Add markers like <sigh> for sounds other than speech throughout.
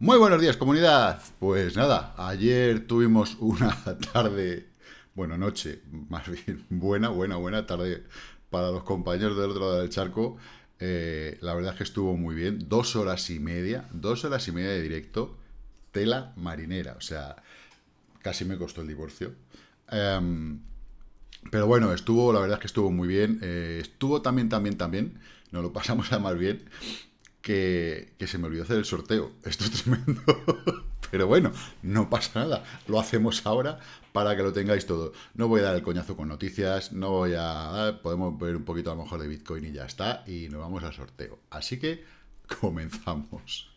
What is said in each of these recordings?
Muy buenos días, comunidad. Pues nada, ayer tuvimos una <laughs> tarde, bueno, noche, más bien, buena, buena, buena tarde para los compañeros del otro lado del charco. Eh, la verdad es que estuvo muy bien, dos horas y media, dos horas y media de directo, tela marinera, o sea, casi me costó el divorcio. Em, pero bueno, estuvo, la verdad es que estuvo muy bien. Eh, estuvo también, también, también. Nos lo pasamos <laughs> a más bien que, se me olvidó hacer el sorteo. <laughs> Esto es tremendo. Pero bueno, no pasa nada. Lo hacemos ahora para que lo tengáis todo. No voy a dar el coñazo con noticias, no voy a... Ah, podemos ver un poquito a lo mejor de Bitcoin y ya está. Y nos vamos al sorteo. Así que comenzamos.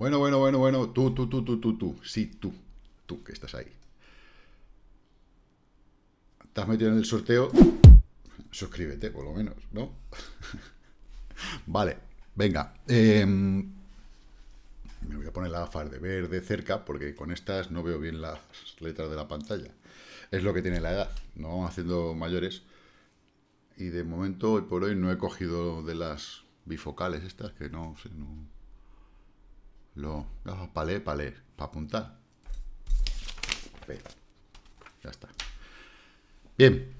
Bueno, bueno, bueno, bueno. Tú, tú, tú, tú, tú, tú. Sí, tú. Tú que estás ahí. ¿Estás metido en el sorteo. Suscríbete, por lo menos, ¿no? <laughs> vale, venga. Em, me voy a poner la far de verde cerca porque con estas no veo bien las letras de la pantalla. Es lo que tiene la edad. no vamos haciendo mayores. Y de momento, hoy por hoy, no he cogido de las bifocales estas que no sé, no lo. leer, para leer, Para apuntar. Ya está. Bien.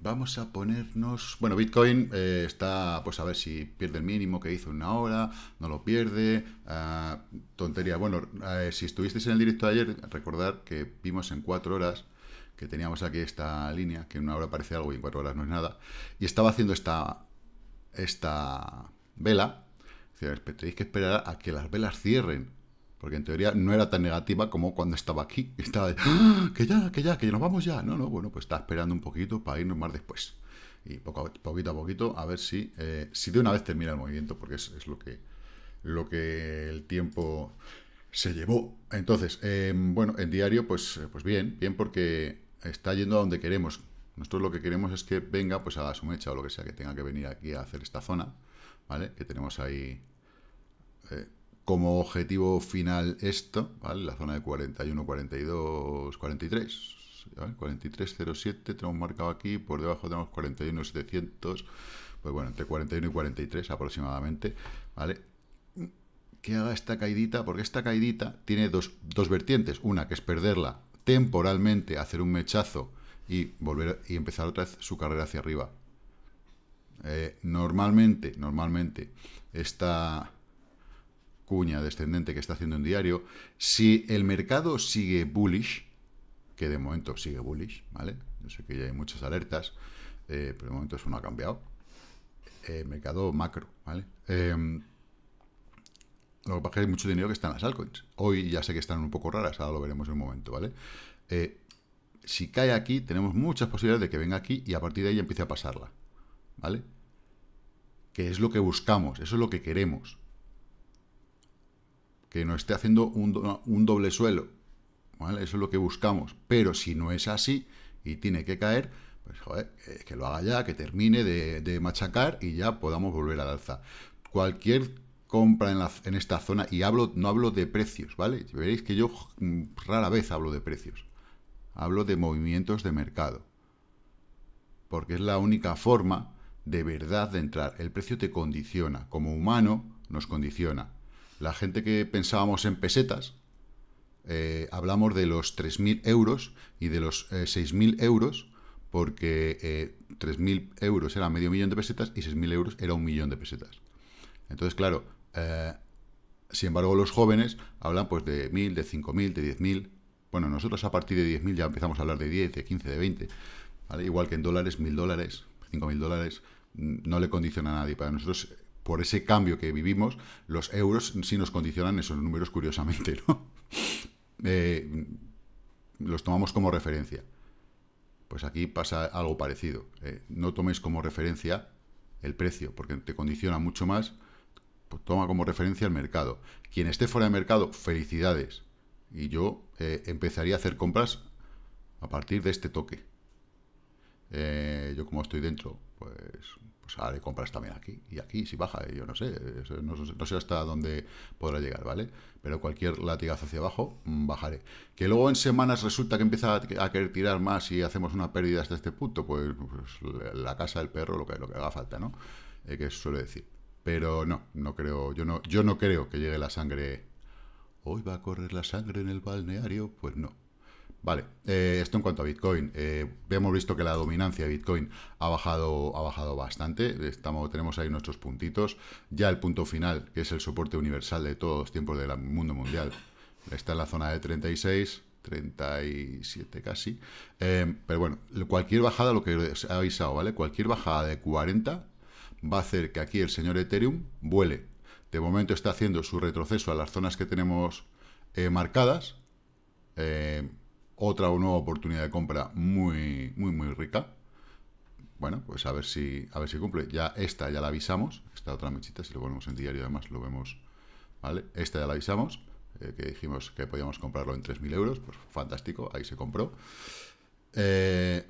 Vamos a ponernos... Bueno, Bitcoin eh, está, pues a ver si pierde el mínimo que hizo en una hora, no lo pierde, ah, tontería. Bueno, eh, si estuvisteis en el directo de ayer, recordad que vimos en cuatro horas que teníamos aquí esta línea, que en una hora parece algo y en cuatro horas no es nada, y estaba haciendo esta, esta vela, tenéis que esperar a que las velas cierren. Porque en teoría no era tan negativa como cuando estaba aquí. Estaba de, ¡Ah! que ya, que ya, que ya nos vamos ya. No, no, bueno, pues está esperando un poquito para irnos más después. Y poquito a poquito, a ver si, eh, si de una vez termina el movimiento, porque es, lo, que, lo que el tiempo se llevó. Entonces, em, bueno, en diario, pues, pues bien, bien porque está yendo a donde queremos. Nosotros lo que queremos es que venga pues a la sumecha o lo que sea que tenga que venir aquí a hacer esta zona, ¿vale? Que tenemos ahí eh, como objetivo final esto, ¿vale? La zona de 41, 42, 43. 43, 4307 tenemos marcado aquí, por debajo tenemos 41700, pues bueno, entre 41 y 43 aproximadamente, ¿vale? Que haga esta caidita, porque esta caidita tiene dos, vertientes, una que es perderla temporalmente, hacer un mechazo y volver y empezar otra vez su carrera hacia arriba. Eh, normalmente, normalmente, esta, cuña descendente que está haciendo en diario, si el mercado sigue bullish, que de momento sigue bullish, ¿vale? Yo sé que ya hay muchas alertas, eh, pero de momento eso no ha cambiado. Eh, mercado macro, ¿vale? Em, lo que pasa es que hay mucho dinero que están las altcoins. Hoy ya sé que están un poco raras, ahora lo veremos en un momento, ¿vale? Eh, si cae aquí, tenemos muchas posibilidades de que venga aquí y a partir de ahí empiece a pasarla, ¿vale? Que es lo que buscamos, eso es lo que queremos que no esté haciendo un, doble suelo. Eso es lo que buscamos. Pero si no es así y tiene que caer, pues joder, eh, que lo haga ya, que termine de, machacar y ya podamos volver al alza. Cualquier compra en, en, esta zona, y hablo, no hablo de precios, ¿vale? Veréis que yo mm, rara vez hablo de precios. Hablo de movimientos de mercado. Porque es la única forma de verdad de entrar. El precio te condiciona. Como humano, nos condiciona. La gente que pensábamos en pesetas, eh, hablamos de los 3.000 euros y de los 6.000 eh, euros, porque 3.000 eh, euros era medio millón de pesetas y 6.000 euros era un millón de pesetas. Entonces, claro, sin embargo, los jóvenes hablan pues de 1.000, de 5.000, de 10.000. Bueno, nosotros a partir de 10.000 ya empezamos a hablar de 10, de 15, de 20. ¿vale? Igual que en dólares, 1.000 dólares, 5.000 dólares, mm, no le condiciona a nadie. Para nosotros por ese cambio que vivimos, los euros sí nos condicionan esos números curiosamente, ¿no? <laughs> Eh, los tomamos como referencia. Pues aquí pasa algo parecido. Eh, no toméis como referencia el precio, porque te condiciona mucho más. Pues toma como referencia el mercado. Quien esté fuera de mercado, felicidades. Y yo eh, empezaría a hacer compras a partir de este toque. yo como estoy dentro, pues Haré compras también aquí y aquí, si baja, eh, yo no sé, no, sé hasta dónde podrá llegar, ¿vale? Pero cualquier latigazo hacia abajo, mm, bajaré. Que luego en semanas resulta que empieza a querer tirar más y hacemos una pérdida hasta este punto, pues, pues la casa del perro, lo que, lo que haga falta, ¿no? Eh, que suele decir. Pero no, no creo, yo no, yo no creo que llegue la sangre. Hoy va a correr la sangre en el balneario, pues no. Vale, eh, esto en cuanto a Bitcoin. Eh, hemos visto que la dominancia de Bitcoin ha bajado, ha bajado bastante. Estamos, tenemos ahí nuestros puntitos. Ya el punto final, que es el soporte universal de todos los tiempos del mundo mundial, está en la zona de 36, 37 casi. Em, pero bueno, cualquier bajada, lo que os he avisado, ¿vale? Cualquier bajada de 40 va a hacer que aquí el señor Ethereum vuele. De momento está haciendo su retroceso a las zonas que tenemos eh, marcadas. Em, otra nueva oportunidad de compra muy, muy, muy rica. Bueno, pues a ver si, a ver si cumple. Ya esta ya la avisamos. Esta otra mechita, si lo ponemos en diario además lo vemos, ¿vale? Esta ya la avisamos, eh, que dijimos que podíamos comprarlo en 3.000 euros. Pues fantástico, ahí se compró. Eh,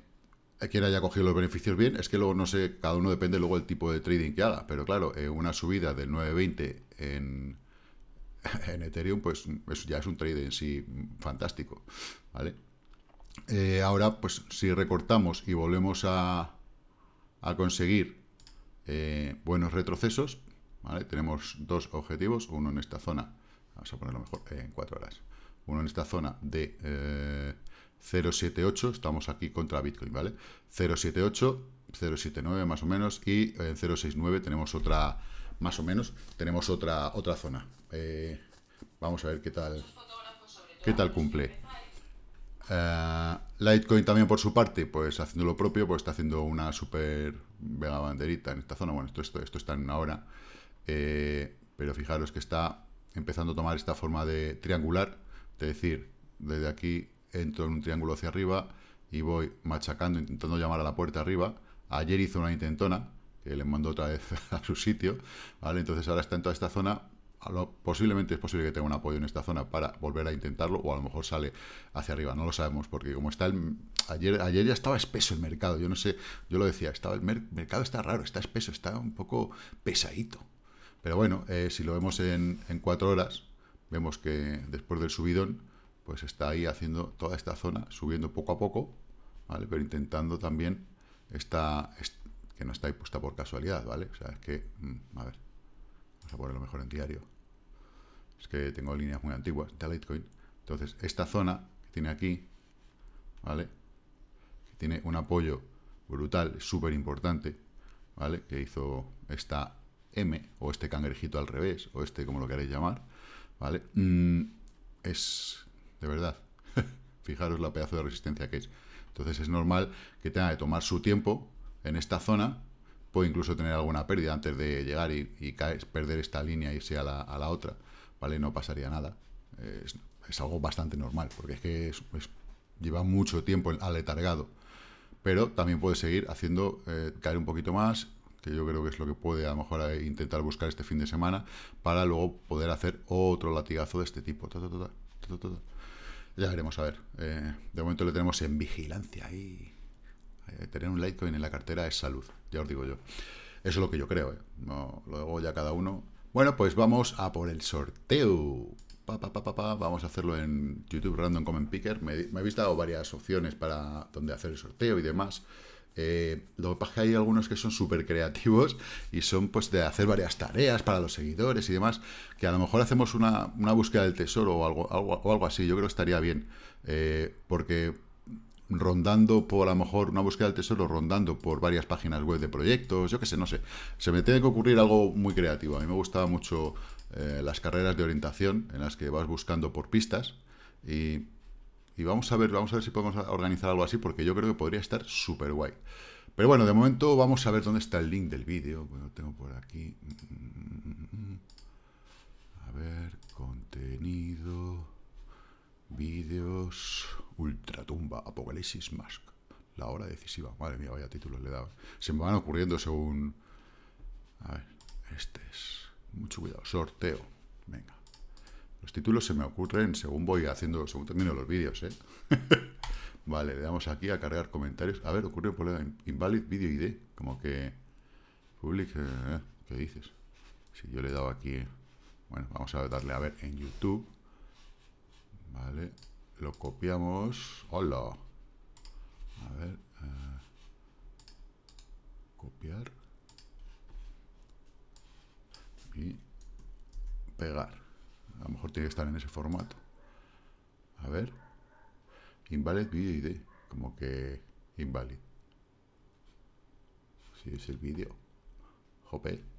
quien haya cogido los beneficios bien, es que luego no sé, cada uno depende luego del tipo de trading que haga, pero claro, eh, una subida del 9.20 en <laughs> en Ethereum, pues ya es un trade en sí fantástico, ¿vale? Eh, ahora, pues si recortamos y volvemos a, a conseguir eh, buenos retrocesos, ¿vale? Tenemos dos objetivos, uno en esta zona, vamos a ponerlo mejor, en cuatro horas, uno en esta zona de 0.78, eh, estamos aquí contra Bitcoin, ¿vale? 0.78, 0.79 más o menos, y en 0.69 tenemos otra más o menos, tenemos otra, otra zona. Eh, vamos a ver qué tal, qué tal cumple. Eh, Litecoin también por su parte, pues haciendo lo propio, pues está haciendo una super vega banderita en esta zona. Bueno, esto, esto, está en una hora. Eh, pero fijaros que está empezando a tomar esta forma de triangular. Es decir, desde aquí entro en un triángulo hacia arriba y voy machacando, intentando llamar a la puerta arriba. Ayer hizo una intentona, que le mandó otra vez <laughs> a su sitio, ¿vale? Entonces ahora está en toda esta zona, posiblemente es posible que tenga un apoyo en esta zona para volver a intentarlo, o a lo mejor sale hacia arriba, no lo sabemos, porque como está el... Ayer, ayer ya estaba espeso el mercado, yo no sé, yo lo decía, estaba el mercado está raro, está espeso, está un poco pesadito. Pero bueno, eh, si lo vemos en, cuatro horas, vemos que después del subidón, pues está ahí haciendo toda esta zona, subiendo poco a poco, ¿vale? Pero intentando también está esta no está ahí puesta por casualidad, ¿vale? O sea, es que, mm, a ver, vamos a ponerlo mejor en diario. Es que tengo líneas muy antiguas de Litecoin. Entonces, esta zona que tiene aquí, ¿vale? tiene un apoyo brutal, súper importante, ¿vale? Que hizo esta M, o este cangrejito al revés, o este, como lo queréis llamar, ¿vale? Mm, es, de verdad, <laughs> fijaros la pedazo de resistencia que es. Entonces es normal que tenga que tomar su tiempo en esta zona, puede incluso tener alguna pérdida antes de llegar y, perder esta línea y e irse a la, otra, ¿vale? No pasaría nada. Eh, es, algo bastante normal, porque es que lleva mucho tiempo aletargado. Pero también puede seguir haciendo eh, caer un poquito más, que yo creo que es lo que puede a lo mejor eh, intentar buscar este fin de semana, para luego poder hacer otro latigazo de este tipo. ya veremos, a ver. de momento le tenemos en vigilancia ahí. Eh, tener un Litecoin en la cartera es salud, ya os digo yo. Eso es lo que yo creo, ¿eh? no, luego ya cada uno. Bueno, pues vamos a por el sorteo. vamos a hacerlo en YouTube Random Comment Picker. Me, he habéis dado varias opciones para donde hacer el sorteo y demás. Eh, lo que pasa es que hay algunos que son súper creativos y son pues de hacer varias tareas para los seguidores y demás, que a lo mejor hacemos una, búsqueda del tesoro o algo, o algo así, yo creo que estaría bien, eh, porque rondando por a lo mejor una búsqueda del tesoro, rondando por varias páginas web de proyectos, yo qué sé, no sé. Se me tiene que ocurrir algo muy creativo. A mí me gustaba mucho eh, las carreras de orientación en las que vas buscando por pistas y, vamos a ver, vamos a ver si podemos organizar algo así porque yo creo que podría estar súper guay. Pero bueno, de momento vamos a ver dónde está el link del vídeo. Bueno, tengo por aquí. Mm, mm, mm, a ver, contenido. Vídeos Ultratumba, Apocalipsis Mask. La hora decisiva. Madre mía, vaya títulos le he dado. Se me van ocurriendo según... A ver, este es... Mucho cuidado. Sorteo. Venga. Los títulos se me ocurren según voy haciendo... Según termino los vídeos, ¿eh? <laughs> vale, le damos aquí a cargar comentarios. A ver, ocurre por problema. Invalid Video ID. Como que... Public... Eh, ¿Qué dices? Si yo le he dado aquí... Bueno, vamos a darle a ver en YouTube. Vale, lo copiamos. Hola. A ver. Eh, copiar. Y pegar. A lo mejor tiene que estar en ese formato. A ver. Invalid video ID. Como que invalid. Si es el vídeo. Jope.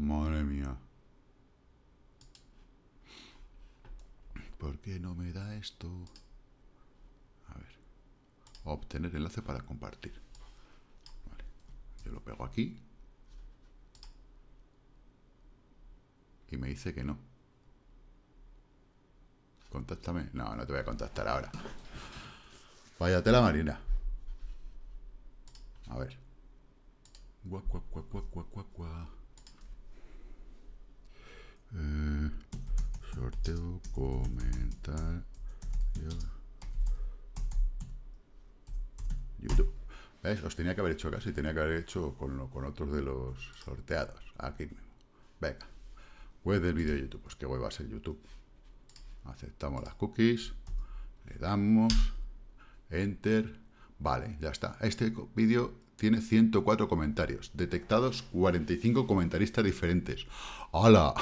Madre mía. ¿Por qué no me da esto? A ver. Obtener enlace para compartir. Vale. Yo lo pego aquí. Y me dice que no. Contáctame. No, no te voy a contactar ahora. Vaya la marina. A ver. Gua, guac, guac, guac, guac, guac, guac. Este comentario. YouTube. ¿Ves? Os tenía que haber hecho casi, tenía que haber hecho con, otros de los sorteados. Aquí Venga. Web del vídeo de YouTube. Pues que web va YouTube. Aceptamos las cookies. Le damos. Enter. Vale, ya está. Este vídeo tiene 104 comentarios. Detectados 45 comentaristas diferentes. ¡Hala!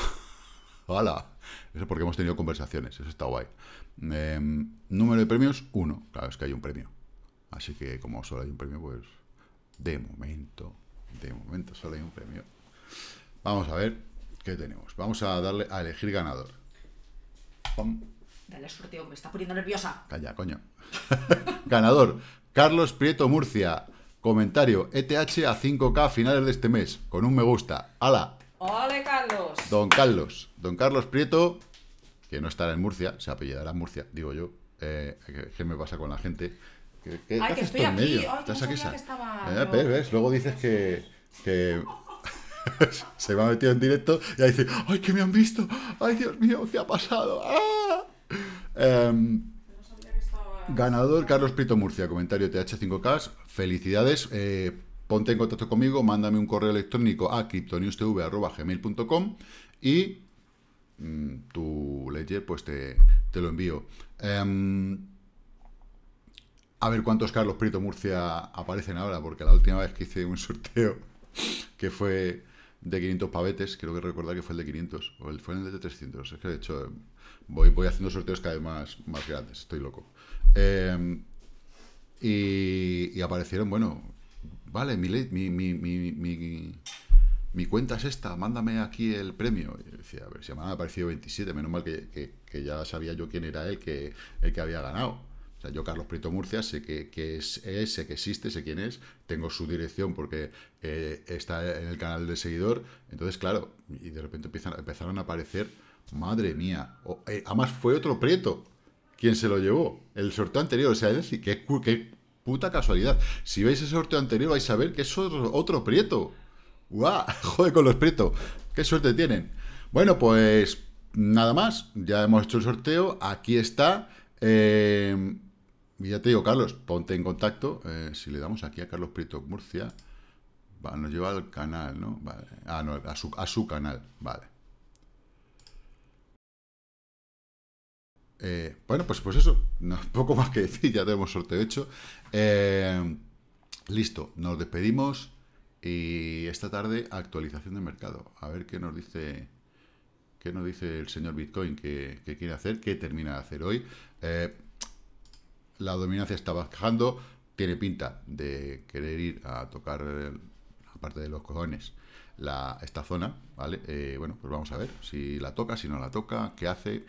¡Hala! Eso porque hemos tenido conversaciones, eso está guay. Em, número de premios, uno. Claro, es que hay un premio. Así que como solo hay un premio, pues de momento, de momento solo hay un premio. Vamos a ver qué tenemos. Vamos a darle a elegir ganador. Dale sorteo, me está poniendo nerviosa. Calla, coño. <laughs> ganador, Carlos Prieto Murcia. Comentario, ETH a 5K finales de este mes, con un me gusta. ¡Hala! ¡Ole, Carlos! Don Carlos. Don Carlos Prieto, que no estará en Murcia, se apellidará Murcia, digo yo. Eh, ¿qué, me pasa con la gente? ¿Qué, qué Ay, que estoy aquí. ¿Estás aquí? Eh, luego dices que... que... <laughs> se me ha metido en directo y ahí dice, ¡ay, que me han visto! ¡Ay, Dios mío, qué ha pasado! ¡Ah! Em, ganador Carlos Prieto Murcia, comentario TH5K. Felicidades. Eh, ponte en contacto conmigo, mándame un correo electrónico a gmail.com y mm, tu ledger pues te, te lo envío. Em, a ver cuántos Carlos Prieto Murcia aparecen ahora, porque la última vez que hice un <laughs> sorteo que fue de 500 pavetes, creo que recordar que fue el de 500, o el, fue el de 300. Es que de hecho voy, voy haciendo sorteos cada vez más, grandes, estoy loco. Em, y, aparecieron, bueno, vale, mi, mi, cuenta es esta, mándame aquí el premio. Y decía, a ver, se me han aparecido 27, menos mal que, ya sabía yo quién era el que, el que había ganado. O sea, yo, Carlos Prieto Murcia, sé que, es, ese, sé que existe, sé quién es, tengo su dirección porque eh, está en el canal de seguidor. Entonces, claro, y de repente empezaron a aparecer, madre mía, eh, además fue otro Prieto quien se lo llevó, el sorteo anterior. O sea, es decir, puta casualidad. Si veis el sorteo anterior vais a ver que es otro, prieto. ¡Guau! <laughs> Joder con los Prieto, ¡Qué suerte tienen! Bueno, pues nada más. Ya hemos hecho el sorteo. Aquí está. Eh, ya te digo, Carlos, ponte en contacto. Eh, si le damos aquí a Carlos Prieto Murcia, va, nos lleva al canal, ¿no? Vale. Ah, no, a su, a su canal. Vale. Eh, bueno, pues, pues eso, <laughs> poco más que decir, ya tenemos sorteo hecho. Eh, listo, nos despedimos y esta tarde actualización de mercado. A ver qué nos dice qué nos dice el señor Bitcoin que, quiere hacer, qué termina de hacer hoy. Eh, la dominancia está bajando, tiene pinta de querer ir a tocar, aparte de los cojones, la, esta zona, ¿vale? bueno, pues vamos a ver si la toca, si no la toca, qué hace...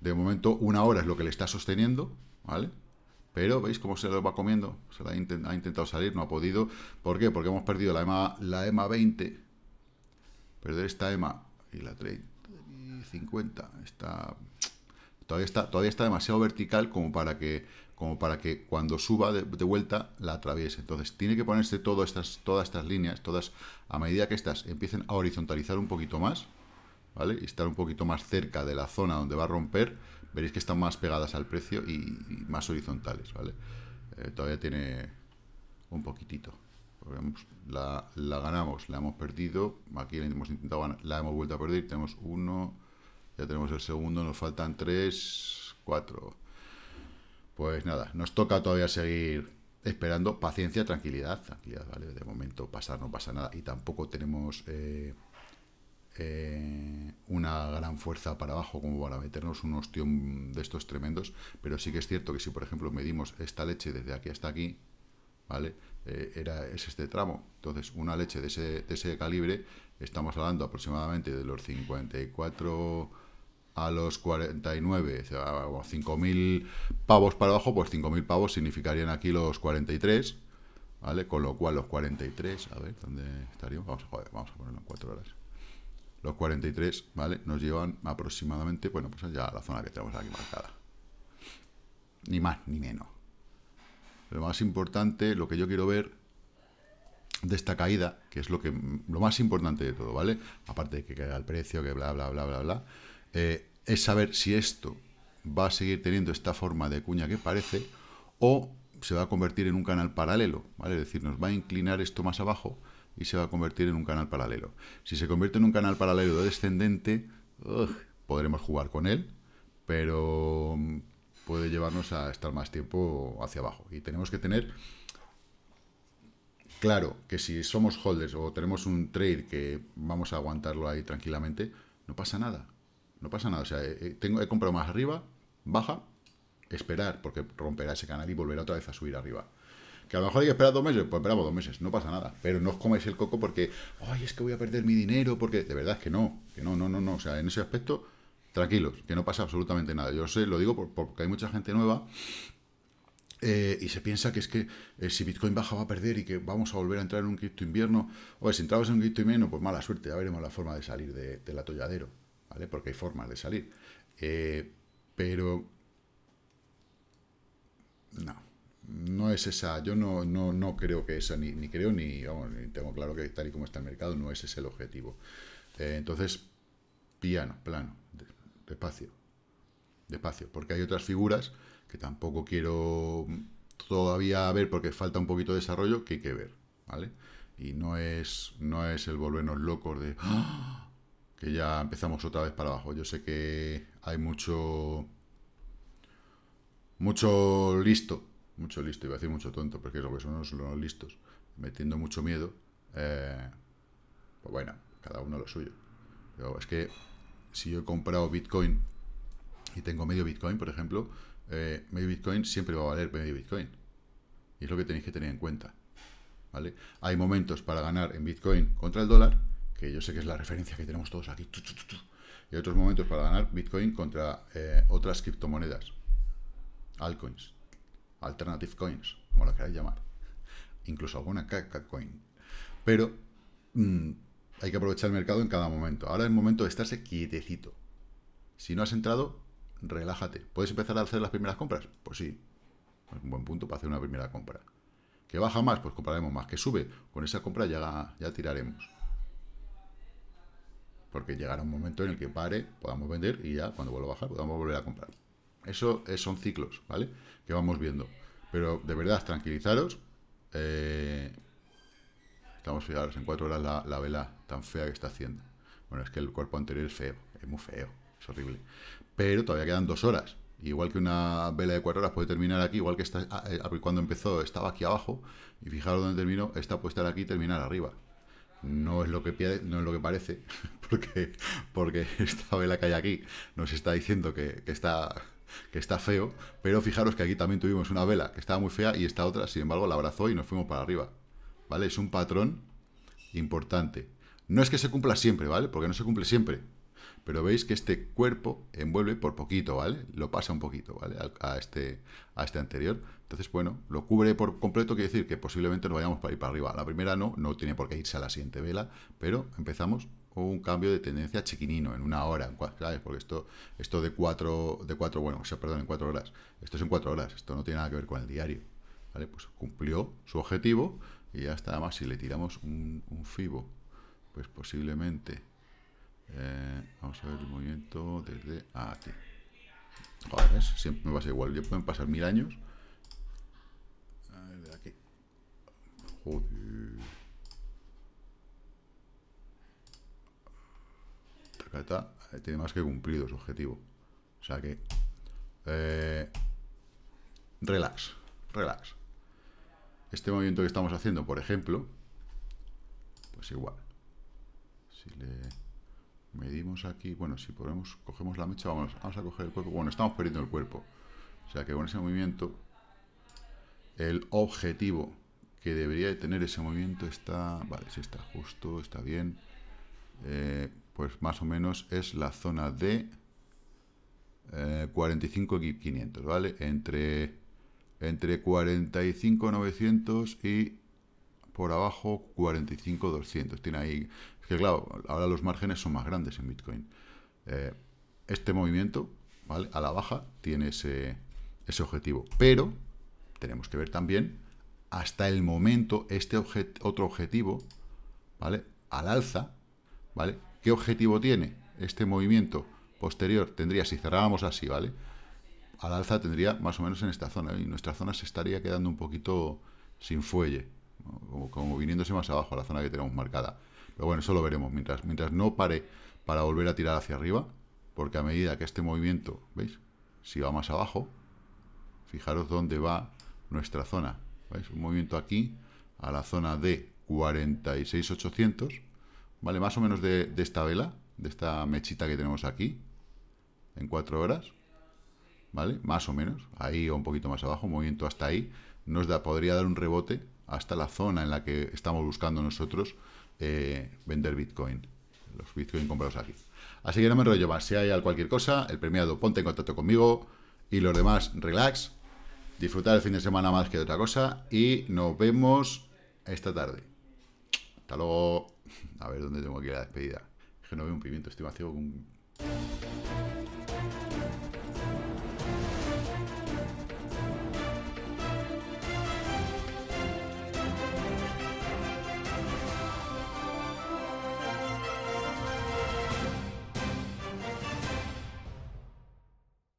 De momento, una hora es lo que le está sosteniendo, ¿vale? Pero, ¿veis cómo se lo va comiendo? Se la ha, intentado salir, no ha podido. ¿Por qué? Porque hemos perdido la EMA, la EMA 20. Perder esta EMA y la 30 50. Está, todavía, está, todavía está demasiado vertical como para que, como para que cuando suba de, vuelta la atraviese. Entonces, tiene que ponerse todas estas, todas estas líneas, todas, a medida que estas empiecen a horizontalizar un poquito más, ¿vale? Y estar un poquito más cerca de la zona donde va a romper, veréis que están más pegadas al precio y, más horizontales, ¿vale? Eh, todavía tiene un poquitito. La, la, ganamos, la hemos perdido, aquí la hemos intentado la hemos vuelto a perder, tenemos uno, ya tenemos el segundo, nos faltan tres, cuatro. Pues nada, nos toca todavía seguir esperando paciencia, tranquilidad, De momento pasar no pasa nada y tampoco tenemos... Eh, eh, una gran fuerza para abajo como para meternos un ostión de estos tremendos, pero sí que es cierto que si por ejemplo medimos esta leche desde aquí hasta aquí, ¿vale? Eh, era, es este tramo, entonces una leche de ese, de ese calibre, estamos hablando aproximadamente de los 54 a los 49, o sea, 5.000 pavos para abajo, pues 5.000 pavos significarían aquí los 43, ¿vale? Con lo cual los 43, a ver, ¿dónde estaríamos? Vamos a, vamos a ponerlo en 4 horas. Los 43, ¿vale? Nos llevan aproximadamente, bueno, pues allá a la zona que tenemos aquí marcada. Ni más ni menos. Lo más importante, lo que yo quiero ver de esta caída, que es lo, que, lo más importante de todo, ¿vale? Aparte de que caiga el precio, que bla, bla, bla, bla, bla, eh, es saber si esto va a seguir teniendo esta forma de cuña que parece o se va a convertir en un canal paralelo, ¿vale? Es decir, nos va a inclinar esto más abajo y se va a convertir en un canal paralelo. Si se convierte en un canal paralelo descendente, podremos jugar con él, pero mm, puede llevarnos a estar más tiempo hacia abajo. Y tenemos que tener claro que si somos holders o tenemos un trade que vamos a aguantarlo ahí tranquilamente, no pasa nada. No pasa nada. O sea, eh, eh, tengo, he comprado más arriba, baja, esperar porque romperá ese canal y volverá otra vez a subir arriba. Que a lo mejor hay que esperar dos meses, pues esperamos dos meses, no pasa nada. Pero no os comáis el coco porque, ay, es que voy a perder mi dinero, porque de verdad es que no, que no, no, no, no. O sea, en ese aspecto, tranquilos, que no pasa absolutamente nada. Yo sé, lo digo porque hay mucha gente nueva eh, y se piensa que es que eh, si Bitcoin baja va a perder y que vamos a volver a entrar en un cripto invierno. O si entramos en un cripto invierno, pues mala suerte, ya veremos la forma de salir de, del atolladero, ¿vale? Porque hay formas de salir. Eh, pero... No, no es esa, yo no, no, creo que esa, ni, creo ni, tengo claro que tal y como está el mercado, no es ese el objetivo. Eh, entonces, piano, plano, despacio, despacio, porque hay otras figuras que tampoco quiero todavía ver porque falta un poquito de desarrollo que hay que ver, ¿vale? Y no es, no es el volvernos locos de ¡Ah! que ya empezamos otra vez para abajo. Yo sé que hay mucho mucho listo mucho listo, iba a decir mucho tonto, porque es lo que son los, listos, metiendo mucho miedo, eh, pues bueno, cada uno lo suyo. Pero es que si yo he comprado Bitcoin y tengo medio Bitcoin, por ejemplo, eh, medio Bitcoin siempre va a valer medio Bitcoin. Y es lo que tenéis que tener en cuenta. ¿vale? Hay momentos para ganar en Bitcoin contra el dólar, que yo sé que es la referencia que tenemos todos aquí, y otros momentos para ganar Bitcoin contra eh, otras criptomonedas, altcoins alternative coins, como lo queráis llamar, incluso alguna caca coin. Pero mm, hay que aprovechar el mercado en cada momento. Ahora es el momento de estarse quietecito. Si no has entrado, relájate. ¿Puedes empezar a hacer las primeras compras? Pues sí, es un buen punto para hacer una primera compra. ¿Que baja más? Pues compraremos más. ¿Que sube? Con esa compra ya, ya tiraremos. Porque llegará un momento en el que pare, podamos vender y ya cuando vuelva a bajar podamos volver a comprar. Eso eh, son ciclos, ¿vale? Que vamos viendo. Pero de verdad, tranquilizaros. Eh, estamos fijados en cuatro horas la, vela tan fea que está haciendo. Bueno, es que el cuerpo anterior es feo, es muy feo, es horrible. Pero todavía quedan dos horas. Igual que una vela de cuatro horas puede terminar aquí, igual que ah, eh, cuando empezó estaba aquí abajo, y fijaros dónde terminó, esta puede estar aquí y terminar arriba. No es lo que no es lo que parece, <laughs> porque, porque esta vela que hay aquí nos está diciendo que, que está que está feo, pero fijaros que aquí también tuvimos una vela que estaba muy fea y esta otra, sin embargo, la abrazó y nos fuimos para arriba. ¿Vale? Es un patrón importante. No es que se cumpla siempre, ¿vale? Porque no se cumple siempre. Pero veis que este cuerpo envuelve por poquito, ¿vale? Lo pasa un poquito, ¿vale? A, este, a este anterior. Entonces, bueno, lo cubre por completo, quiere decir que posiblemente nos vayamos para ir para arriba. La primera no, no tiene por qué irse a la siguiente vela, pero empezamos un cambio de tendencia chiquinino en una hora, ¿sabes? Porque esto, esto de cuatro, de cuatro, bueno, o sea, perdón, en cuatro horas, esto es en cuatro horas, esto no tiene nada que ver con el diario, ¿vale? Pues cumplió su objetivo y ya está, más si le tiramos un, FIBO, pues posiblemente, eh, vamos a ver el movimiento desde aquí. Joder, ¿ves? siempre me ser igual, yo pueden pasar mil años. A ver, de aquí. Eh, tiene más que cumplido su objetivo. O sea que... Eh, relax, relax. Este movimiento que estamos haciendo, por ejemplo, pues igual. Si le medimos aquí, bueno, si podemos, cogemos la mecha, vamos, vamos a coger el cuerpo. Bueno, estamos perdiendo el cuerpo. O sea que con ese movimiento, el objetivo que debería de tener ese movimiento está, vale, si está justo, está bien. Eh, pues más o menos es la zona de 45.500, eh, ¿vale? Entre, entre 45.900 y por abajo 45.200. Tiene ahí... Es que claro, ahora los márgenes son más grandes en Bitcoin. Eh, este movimiento, ¿vale? A la baja tiene ese, objetivo. Pero tenemos que ver también hasta el momento este otro objetivo, ¿vale? Al alza, ¿vale? ¿Qué objetivo tiene este movimiento posterior? Tendría, si cerrábamos así, ¿vale? Al alza tendría más o menos en esta zona. Y nuestra zona se estaría quedando un poquito sin fuelle. Como, como, viniéndose más abajo a la zona que tenemos marcada. Pero bueno, eso lo veremos. Mientras, mientras no pare para volver a tirar hacia arriba, porque a medida que este movimiento, ¿veis? Si va más abajo, fijaros dónde va nuestra zona. ¿Veis? Un movimiento aquí a la zona de 46,800 ¿vale? Más o menos de, esta vela, de esta mechita que tenemos aquí, en cuatro horas, ¿vale? Más o menos, ahí o un poquito más abajo, movimiento hasta ahí, nos podría dar un rebote hasta la zona en la que estamos buscando nosotros eh, vender Bitcoin, los Bitcoin comprados aquí. Así que no me enrollo más, si hay cualquier cosa, el premiado ponte en contacto conmigo y los demás relax, disfrutar el fin de semana más que de otra cosa y nos vemos esta tarde. Hasta luego. A ver dónde tengo que ir a la despedida. Es que no veo un pimiento, estoy más ciego un...